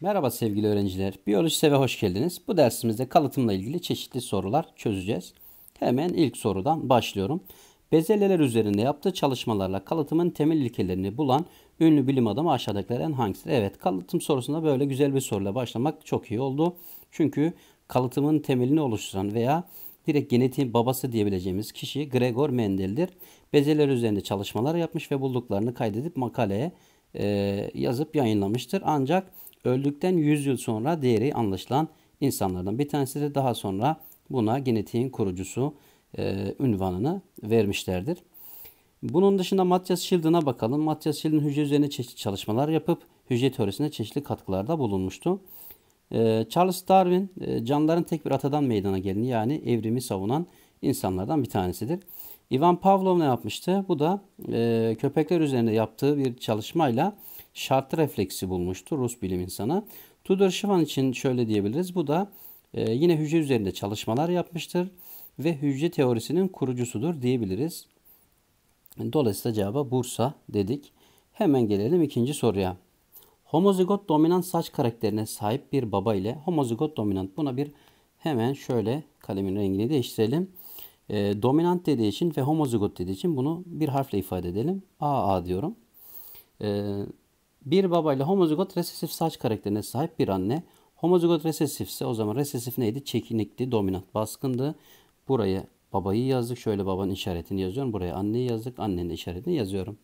Merhaba sevgili öğrenciler. Biyoloji Seve hoş geldiniz. Bu dersimizde kalıtımla ilgili çeşitli sorular çözeceğiz. Hemen ilk sorudan başlıyorum. Bezelyeler üzerinde yaptığı çalışmalarla kalıtımın temel ilkelerini bulan ünlü bilim adamı aşağıdakilerden hangisidir? Evet, kalıtım sorusunda böyle güzel bir soruyla başlamak çok iyi oldu. Çünkü kalıtımın temelini oluşturan veya direkt genetiğin babası diyebileceğimiz kişi Gregor Mendel'dir. Bezeler üzerinde çalışmalar yapmış ve bulduklarını kaydedip makaleye e, yazıp yayınlamıştır. Ancak Öldükten 100 yıl sonra değeri anlaşılan insanlardan bir tanesi de daha sonra buna genetiğin kurucusu e, ünvanını vermişlerdir. Bunun dışında Matthias Schild'ına bakalım. Matthias Schild'in hücre üzerine çeşitli çalışmalar yapıp hücre teorisine çeşitli katkılarda bulunmuştu. Ee, Charles Darwin e, canlıların tek bir atadan meydana geldiğini yani evrimi savunan insanlardan bir tanesidir. Ivan Pavlov ne yapmıştı? Bu da e, köpekler üzerinde yaptığı bir çalışmayla şartlı refleksi bulmuştu Rus bilim insanı. Tudor Şivan için şöyle diyebiliriz. Bu da e, yine hücre üzerinde çalışmalar yapmıştır ve hücre teorisinin kurucusudur diyebiliriz. Dolayısıyla cevaba Bursa dedik. Hemen gelelim ikinci soruya. Homozigot dominant saç karakterine sahip bir baba ile homozigot dominant buna bir hemen şöyle kalemin rengini değiştirelim. E, dominant dediği için ve homozigot dediği için bunu bir harfle ifade edelim. AA diyorum. E, bir baba ile homozigot resesif saç karakterine sahip bir anne homozigot resesifse o zaman resesif neydi? Çekinikti, dominant baskındı. Buraya babayı yazdık. Şöyle babanın işaretini yazıyorum. Buraya anneyi yazdık. Annenin işaretini yazıyorum.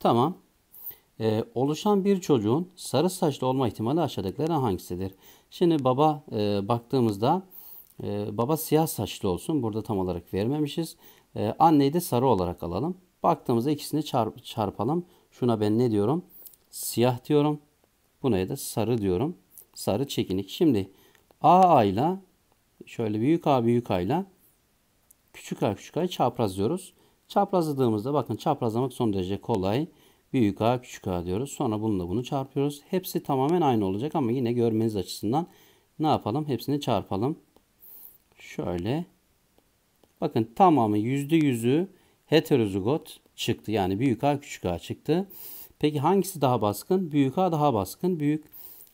Tamam. Ee, oluşan bir çocuğun sarı saçlı olma ihtimali aşağıdakilerden hangisidir? Şimdi baba e, baktığımızda e, baba siyah saçlı olsun. Burada tam olarak vermemişiz. E, anneyi de sarı olarak alalım. Baktığımızda ikisini çarp çarpalım. Şuna ben ne diyorum? siyah diyorum. Buna da sarı diyorum. Sarı çekinik. Şimdi A ile şöyle büyük A büyük A ile küçük A küçük A'yı çaprazlıyoruz. Çaprazladığımızda bakın çaprazlamak son derece kolay. Büyük A küçük A diyoruz. Sonra bununla bunu çarpıyoruz. Hepsi tamamen aynı olacak ama yine görmeniz açısından ne yapalım? Hepsini çarpalım. Şöyle. Bakın tamamı %100'ü heterozigot çıktı. Yani büyük A küçük A çıktı. Peki hangisi daha baskın? Büyük A daha baskın. Büyük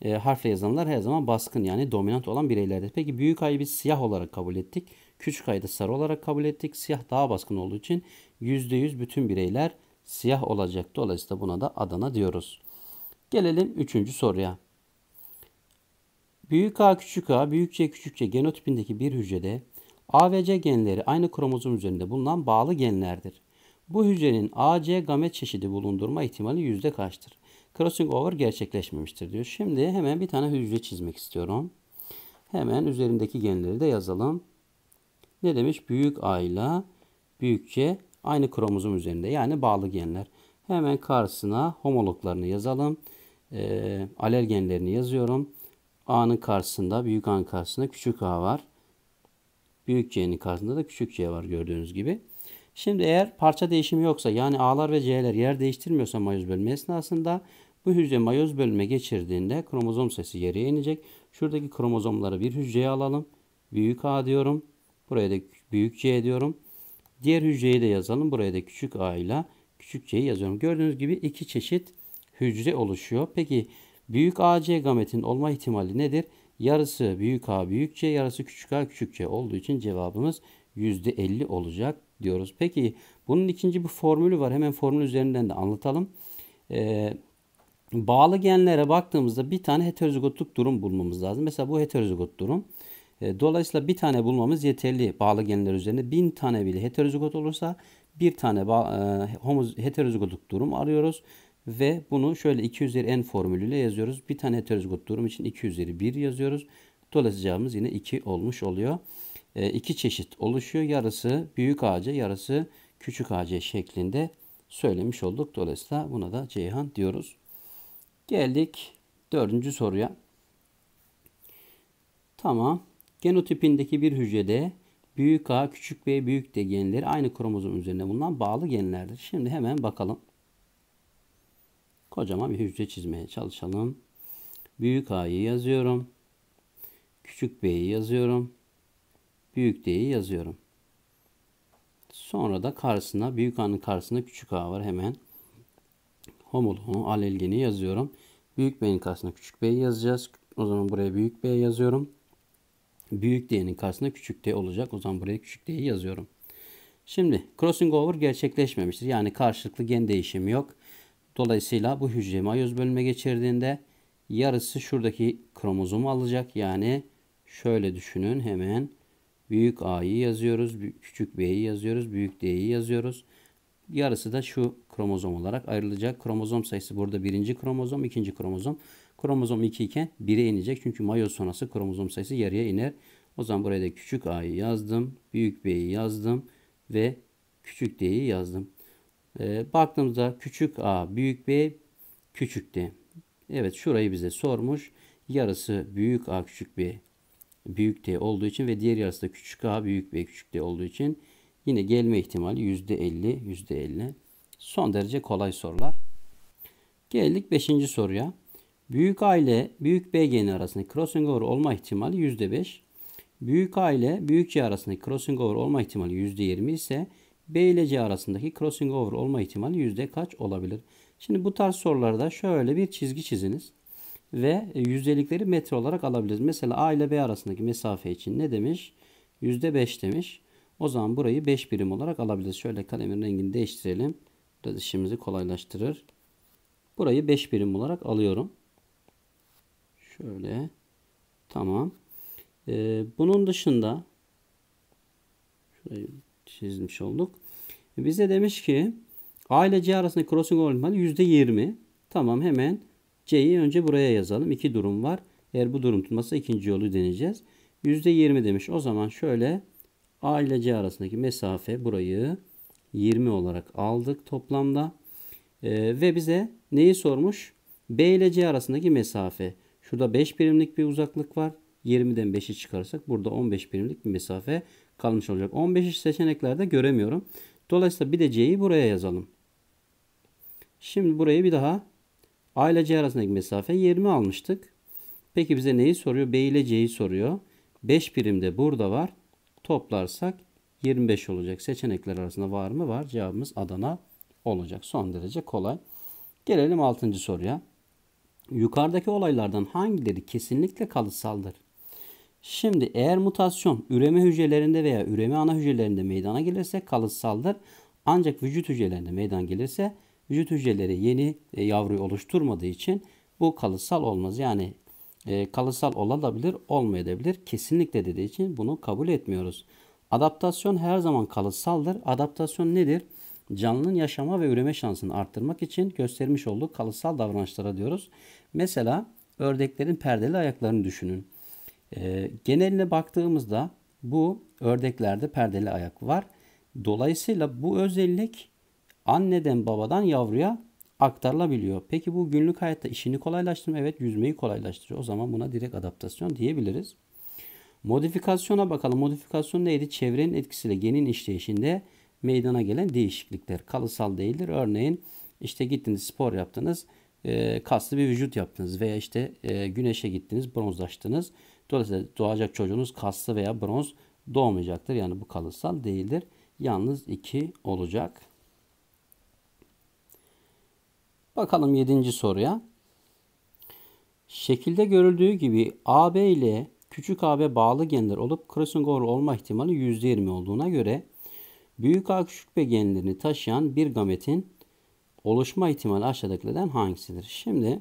e, harfle yazanlar her zaman baskın yani dominant olan bireylerdir. Peki büyük A'yı biz siyah olarak kabul ettik. Küçük A'yı da sarı olarak kabul ettik. Siyah daha baskın olduğu için %100 bütün bireyler siyah olacak. Dolayısıyla buna da Adana diyoruz. Gelelim üçüncü soruya. Büyük A küçük A, büyük C küçük C genotipindeki bir hücrede A ve C genleri aynı kromozom üzerinde bulunan bağlı genlerdir. Bu hücrenin AC gamet çeşidi bulundurma ihtimali yüzde kaçtır? Crossing over gerçekleşmemiştir diyor. Şimdi hemen bir tane hücre çizmek istiyorum. Hemen üzerindeki genleri de yazalım. Ne demiş? Büyük A ile büyük C aynı kromozom üzerinde yani bağlı genler. Hemen karşısına homologlarını yazalım. E, ee, alergenlerini yazıyorum. A'nın karşısında, büyük A'nın karşısında küçük A var. Büyük C'nin karşısında da küçük C var gördüğünüz gibi. Şimdi eğer parça değişimi yoksa yani A'lar ve C'ler yer değiştirmiyorsa mayoz bölme esnasında bu hücre mayoz bölme geçirdiğinde kromozom sesi geriye inecek. Şuradaki kromozomları bir hücreye alalım. Büyük A diyorum. Buraya da büyük C diyorum. Diğer hücreyi de yazalım. Buraya da küçük A ile küçük C'yi yazıyorum. Gördüğünüz gibi iki çeşit hücre oluşuyor. Peki büyük AC gametin olma ihtimali nedir? Yarısı büyük A büyük C, yarısı küçük A küçük C olduğu için cevabımız %50 olacak diyoruz. Peki bunun ikinci bir formülü var. Hemen formül üzerinden de anlatalım. Ee, bağlı genlere baktığımızda bir tane heterozigotluk durum bulmamız lazım. Mesela bu heterozigot durum. E, dolayısıyla bir tane bulmamız yeterli bağlı genler üzerinde. Bin tane bile heterozigot olursa bir tane e, homo heterozigotluk durum arıyoruz. Ve bunu şöyle 2 üzeri n formülüyle yazıyoruz. Bir tane heterozigot durum için 2 üzeri 1 yazıyoruz. Dolayısıyla cevabımız yine 2 olmuş oluyor. E, iki çeşit oluşuyor. Yarısı büyük ağaca, yarısı küçük ağaca şeklinde söylemiş olduk. Dolayısıyla buna da Ceyhan diyoruz. Geldik dördüncü soruya. Tamam. Genotipindeki bir hücrede büyük A, küçük B, büyük D genleri aynı kromozom üzerinde bulunan bağlı genlerdir. Şimdi hemen bakalım. Kocaman bir hücre çizmeye çalışalım. Büyük A'yı yazıyorum. Küçük B'yi yazıyorum büyük D'yi yazıyorum. Sonra da karşısına büyük A'nın karşısında küçük A var hemen. Homoloğunu alelgeni yazıyorum. Büyük B'nin karşısına küçük B yazacağız. O zaman buraya büyük B yazıyorum. Büyük D'nin karşısında küçük D olacak. O zaman buraya küçük D'yi yazıyorum. Şimdi crossing over gerçekleşmemiştir. Yani karşılıklı gen değişimi yok. Dolayısıyla bu hücre mayoz bölüme geçirdiğinde yarısı şuradaki kromozomu alacak. Yani şöyle düşünün hemen Büyük A'yı yazıyoruz, küçük B'yi yazıyoruz, büyük D'yi yazıyoruz. Yarısı da şu kromozom olarak ayrılacak. Kromozom sayısı burada birinci kromozom, ikinci kromozom. Kromozom 2 iken 1'e inecek. Çünkü mayoz sonrası kromozom sayısı yarıya iner. O zaman buraya da küçük A'yı yazdım, büyük B'yi yazdım ve küçük D'yi yazdım. Ee, baktığımızda küçük A, büyük B, küçük D. Evet şurayı bize sormuş. Yarısı büyük A, küçük B büyük D olduğu için ve diğer yarısı da küçük A büyük B küçük D olduğu için yine gelme ihtimali %50 %50. Son derece kolay sorular. Geldik 5. soruya. Büyük A ile büyük B geni arasındaki crossing over olma ihtimali %5. Büyük A ile büyük C arasındaki crossing over olma ihtimali %20 ise B ile C arasındaki crossing over olma ihtimali yüzde kaç olabilir? Şimdi bu tarz sorularda şöyle bir çizgi çiziniz ve yüzdelikleri metre olarak alabiliriz. Mesela A ile B arasındaki mesafe için ne demiş? %5 demiş. O zaman burayı 5 birim olarak alabiliriz. Şöyle kalemin rengini değiştirelim. Biraz işimizi kolaylaştırır. Burayı 5 birim olarak alıyorum. Şöyle. Tamam. Ee, bunun dışında şurayı çizmiş olduk. Bize demiş ki A ile C arasındaki crossing oranı %20. Tamam hemen C'yi önce buraya yazalım. İki durum var. Eğer bu durum tutmazsa ikinci yolu deneyeceğiz. %20 demiş. O zaman şöyle A ile C arasındaki mesafe burayı 20 olarak aldık toplamda. Ee, ve bize neyi sormuş? B ile C arasındaki mesafe. Şurada 5 birimlik bir uzaklık var. 20'den 5'i çıkarırsak burada 15 birimlik bir mesafe kalmış olacak. 15'i seçeneklerde göremiyorum. Dolayısıyla bir de C'yi buraya yazalım. Şimdi burayı bir daha A ile C arasındaki mesafe 20 almıştık. Peki bize neyi soruyor? B ile C'yi soruyor. 5 birim de burada var. Toplarsak 25 olacak. Seçenekler arasında var mı? Var. Cevabımız Adana olacak. Son derece kolay. Gelelim 6. soruya. Yukarıdaki olaylardan hangileri kesinlikle kalıtsaldır? Şimdi eğer mutasyon üreme hücrelerinde veya üreme ana hücrelerinde meydana gelirse kalıtsaldır. Ancak vücut hücrelerinde meydana gelirse vücut hücreleri yeni e, yavruyu oluşturmadığı için bu kalıtsal olmaz. Yani e, kalıtsal olabilir, olmayabilir. Kesinlikle dediği için bunu kabul etmiyoruz. Adaptasyon her zaman kalıtsaldır. Adaptasyon nedir? Canlının yaşama ve üreme şansını arttırmak için göstermiş olduğu kalıtsal davranışlara diyoruz. Mesela ördeklerin perdeli ayaklarını düşünün. E, geneline baktığımızda bu ördeklerde perdeli ayak var. Dolayısıyla bu özellik anneden babadan yavruya aktarılabiliyor. Peki bu günlük hayatta işini kolaylaştırma evet yüzmeyi kolaylaştırıyor. O zaman buna direkt adaptasyon diyebiliriz. Modifikasyona bakalım. Modifikasyon neydi? Çevrenin etkisiyle genin işleyişinde meydana gelen değişiklikler. Kalısal değildir. Örneğin işte gittiniz spor yaptınız. E, kaslı bir vücut yaptınız veya işte e, güneşe gittiniz bronzlaştınız. Dolayısıyla doğacak çocuğunuz kaslı veya bronz doğmayacaktır. Yani bu kalısal değildir. Yalnız iki olacak. Bakalım 7. soruya. Şekilde görüldüğü gibi AB ile küçük AB bağlı genler olup krosingor olma ihtimali %20 olduğuna göre büyük A küçük B genlerini taşıyan bir gametin oluşma ihtimali aşağıdakilerden hangisidir? Şimdi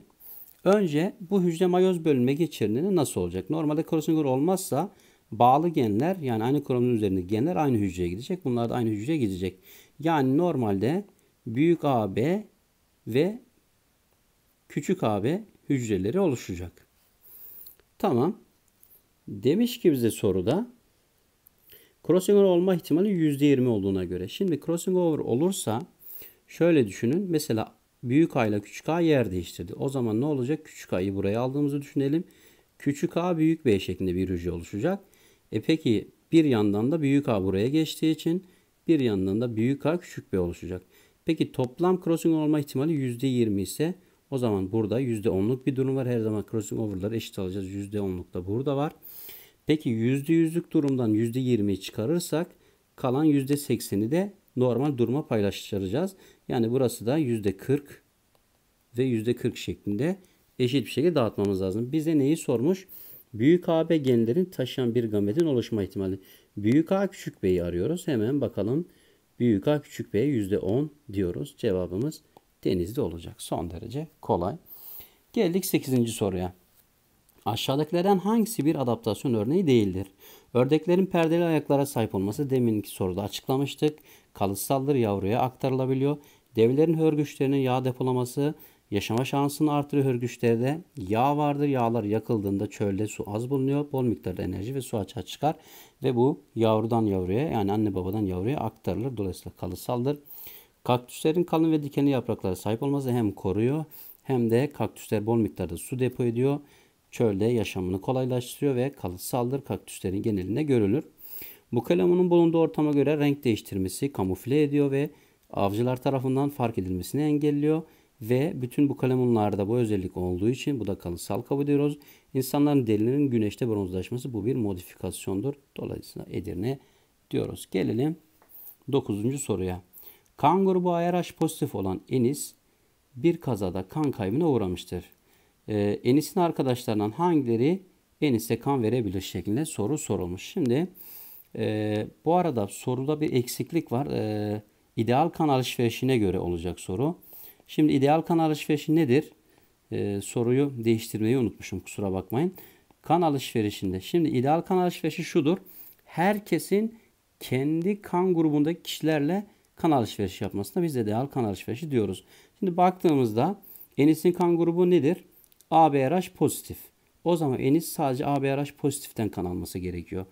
önce bu hücre mayoz bölünme geçirdiğinde nasıl olacak? Normalde krosingor olmazsa bağlı genler yani aynı kromozomun üzerindeki genler aynı hücreye gidecek. Bunlar da aynı hücreye gidecek. Yani normalde büyük AB ve küçük AB hücreleri oluşacak. Tamam. Demiş ki bize soruda crossover olma ihtimali %20 olduğuna göre. Şimdi crossover olursa şöyle düşünün. Mesela büyük A ile küçük A yer değiştirdi. O zaman ne olacak? Küçük A'yı buraya aldığımızı düşünelim. Küçük A büyük B şeklinde bir hücre oluşacak. E peki bir yandan da büyük A buraya geçtiği için bir yandan da büyük A küçük B oluşacak. Peki toplam crossing olma ihtimali %20 ise o zaman burada %10'luk bir durum var. Her zaman crossing over'ları eşit alacağız. %10'luk da burada var. Peki %100'lük durumdan %20'yi çıkarırsak kalan %80'i de normal duruma paylaştıracağız. Yani burası da %40 ve %40 şeklinde eşit bir şekilde dağıtmamız lazım. Bize neyi sormuş? Büyük AB genlerin taşıyan bir gametin oluşma ihtimali. Büyük A küçük B'yi arıyoruz. Hemen bakalım. Büyük A küçük B %10 diyoruz. Cevabımız denizde olacak. Son derece kolay. Geldik 8. soruya. Aşağıdakilerden hangisi bir adaptasyon örneği değildir? Ördeklerin perdeli ayaklara sahip olması deminki soruda açıklamıştık. Kalıtsaldır yavruya aktarılabiliyor. Devlerin hörgüçlerinin yağ depolaması yaşama şansını artırıyor hörgüçlerde. Yağ vardır. Yağlar yakıldığında çölde su az bulunuyor. Bol miktarda enerji ve su açığa çıkar. Ve bu yavrudan yavruya yani anne babadan yavruya aktarılır. Dolayısıyla kalıtsaldır. Kaktüslerin kalın ve dikenli yaprakları sahip olması hem koruyor hem de kaktüsler bol miktarda su depo ediyor. Çölde yaşamını kolaylaştırıyor ve kalıtsaldır kaktüslerin genelinde görülür. Bu kalemunun bulunduğu ortama göre renk değiştirmesi kamufle ediyor ve avcılar tarafından fark edilmesini engelliyor. Ve bütün bu kalemunlarda bu özellik olduğu için bu da kalıtsal kabul ediyoruz. İnsanların derilerinin güneşte bronzlaşması bu bir modifikasyondur. Dolayısıyla Edirne diyoruz. Gelelim 9. soruya. Kan grubu ARH pozitif olan Enis bir kazada kan kaybına uğramıştır. Ee, Enis'in arkadaşlarından hangileri Enis'e kan verebilir şeklinde soru sorulmuş. Şimdi e, bu arada soruda bir eksiklik var. E, ideal kan alışverişine göre olacak soru. Şimdi ideal kan alışverişi nedir? E, soruyu değiştirmeyi unutmuşum kusura bakmayın. Kan alışverişinde. Şimdi ideal kan alışverişi şudur. Herkesin kendi kan grubundaki kişilerle kan alışverişi yapmasına biz de ideal kan alışverişi diyoruz. Şimdi baktığımızda Enis'in kan grubu nedir? ABRH pozitif. O zaman Enis sadece ABRH pozitiften kan alması gerekiyor.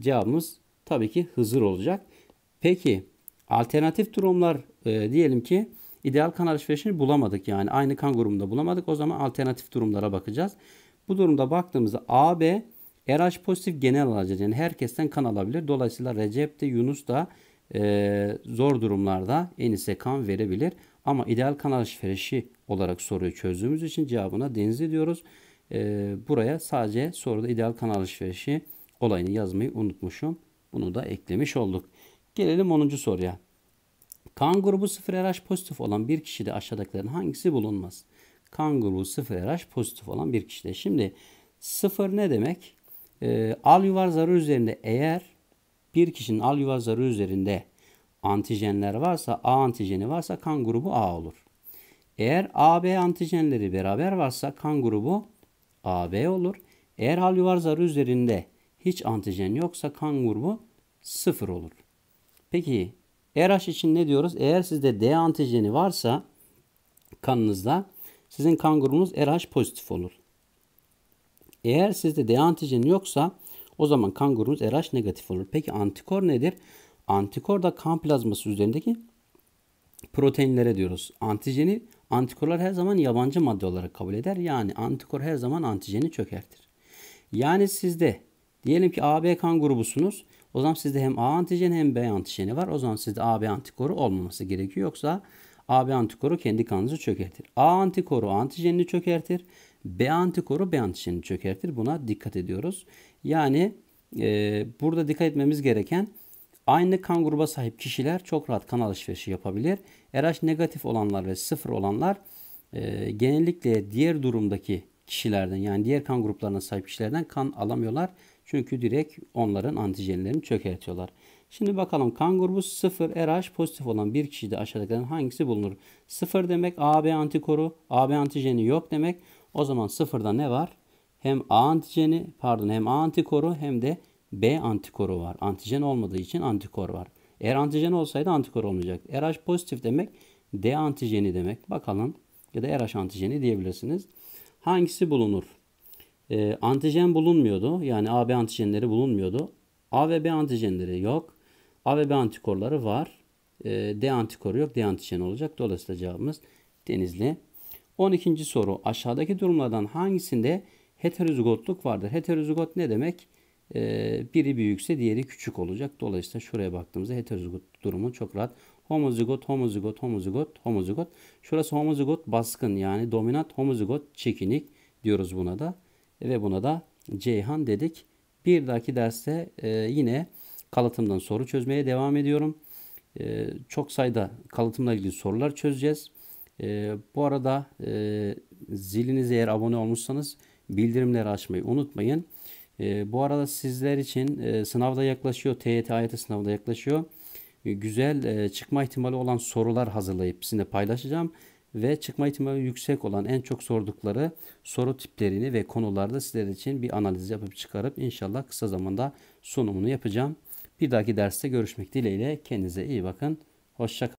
Cevabımız tabii ki Hızır olacak. Peki alternatif durumlar e, diyelim ki ideal kan alışverişini bulamadık yani aynı kan grubunda bulamadık. O zaman alternatif durumlara bakacağız. Bu durumda baktığımızda AB RH pozitif genel alacak. Yani herkesten kan alabilir. Dolayısıyla Recep de Yunus da e, zor durumlarda en ise kan verebilir. Ama ideal kan alışverişi olarak soruyu çözdüğümüz için cevabına denizli diyoruz. E, buraya sadece soruda ideal kan alışverişi olayını yazmayı unutmuşum. Bunu da eklemiş olduk. Gelelim 10. soruya. Kan grubu 0 RH pozitif olan bir kişide aşağıdakilerin hangisi bulunmaz? Kan grubu 0 RH pozitif olan bir kişide. Şimdi 0 ne demek? E, al yuvar zarı üzerinde eğer bir kişinin alüva zarı üzerinde antijenler varsa A antijeni varsa kan grubu A olur. Eğer AB antijenleri beraber varsa kan grubu AB olur. Eğer alüvar zarı üzerinde hiç antijen yoksa kan grubu 0 olur. Peki e RH için ne diyoruz? Eğer sizde D antijeni varsa kanınızda sizin kan grubunuz e RH pozitif olur. Eğer sizde D antijeni yoksa o zaman kan grubumuz RH negatif olur. Peki antikor nedir? Antikor da kan plazması üzerindeki proteinlere diyoruz. Antijeni antikorlar her zaman yabancı madde olarak kabul eder. Yani antikor her zaman antijeni çökertir. Yani sizde diyelim ki AB kan grubusunuz. O zaman sizde hem A antijeni hem B antijeni var. O zaman sizde AB antikoru olmaması gerekiyor. Yoksa AB antikoru kendi kanınızı çökertir. A antikoru antijenini çökertir. B antikoru B antijeni çökertir. Buna dikkat ediyoruz. Yani e, burada dikkat etmemiz gereken aynı kan gruba sahip kişiler çok rahat kan alışverişi yapabilir. RH negatif olanlar ve sıfır olanlar e, genellikle diğer durumdaki kişilerden yani diğer kan gruplarına sahip kişilerden kan alamıyorlar. Çünkü direkt onların antijenlerini çökertiyorlar. Şimdi bakalım kan grubu sıfır RH pozitif olan bir kişide aşağıdakilerden hangisi bulunur? Sıfır demek AB antikoru, AB antijeni yok demek. O zaman sıfırda ne var? Hem A antijeni pardon hem A antikoru hem de B antikoru var. Antijen olmadığı için antikor var. Eğer antijen olsaydı antikor olmayacak. RH pozitif demek D antijeni demek. Bakalım ya da RH antijeni diyebilirsiniz. Hangisi bulunur? Ee, antijen bulunmuyordu. Yani AB antijenleri bulunmuyordu. A ve B antijenleri yok. A ve B antikorları var. Ee, D antikoru yok. D antijen olacak. Dolayısıyla cevabımız Denizli 12. soru aşağıdaki durumlardan hangisinde heterozigotluk vardır? Heterozigot ne demek? Ee, biri büyükse diğeri küçük olacak. Dolayısıyla şuraya baktığımızda heterozigot durumu çok rahat. Homozigot, homozigot, homozigot, homozigot. Şurası homozigot baskın yani dominant homozigot çekinik diyoruz buna da. Ve buna da Ceyhan dedik. Bir dahaki derste e, yine kalıtımdan soru çözmeye devam ediyorum. E, çok sayıda kalıtımla ilgili sorular çözeceğiz. E, bu arada e, zilinize eğer abone olmuşsanız bildirimleri açmayı unutmayın. E, bu arada sizler için e, sınavda yaklaşıyor. TYT AYT sınavda yaklaşıyor. E, güzel e, çıkma ihtimali olan sorular hazırlayıp sizinle paylaşacağım. Ve çıkma ihtimali yüksek olan en çok sordukları soru tiplerini ve konularda sizler için bir analiz yapıp çıkarıp inşallah kısa zamanda sunumunu yapacağım. Bir dahaki derste görüşmek dileğiyle kendinize iyi bakın. Hoşçakalın.